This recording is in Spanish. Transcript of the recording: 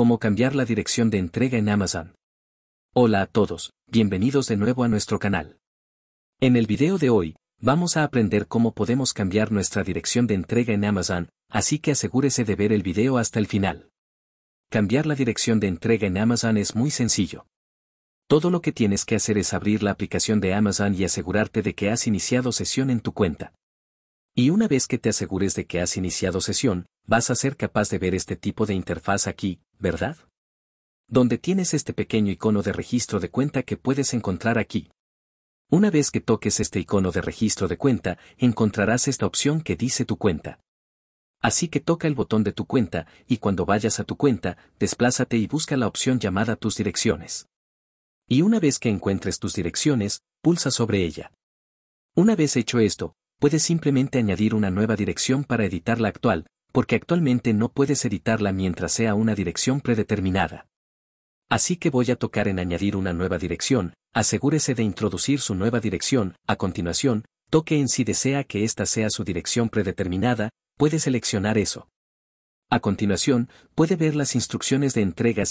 Cómo cambiar la dirección de entrega en Amazon. Hola a todos, bienvenidos de nuevo a nuestro canal. En el video de hoy, vamos a aprender cómo podemos cambiar nuestra dirección de entrega en Amazon, así que asegúrese de ver el video hasta el final. Cambiar la dirección de entrega en Amazon es muy sencillo. Todo lo que tienes que hacer es abrir la aplicación de Amazon y asegurarte de que has iniciado sesión en tu cuenta. Y una vez que te asegures de que has iniciado sesión, vas a ser capaz de ver este tipo de interfaz aquí, ¿verdad? Donde tienes este pequeño icono de registro de cuenta que puedes encontrar aquí. Una vez que toques este icono de registro de cuenta, encontrarás esta opción que dice tu cuenta. Así que toca el botón de tu cuenta y cuando vayas a tu cuenta, desplázate y busca la opción llamada tus direcciones. Y una vez que encuentres tus direcciones, pulsa sobre ella. Una vez hecho esto, puedes simplemente añadir una nueva dirección para editar la actual, porque actualmente no puedes editarla mientras sea una dirección predeterminada. Así que voy a tocar en añadir una nueva dirección, asegúrese de introducir su nueva dirección, a continuación, toque en si desea que esta sea su dirección predeterminada, puede seleccionar eso. A continuación, puede ver las instrucciones de entrega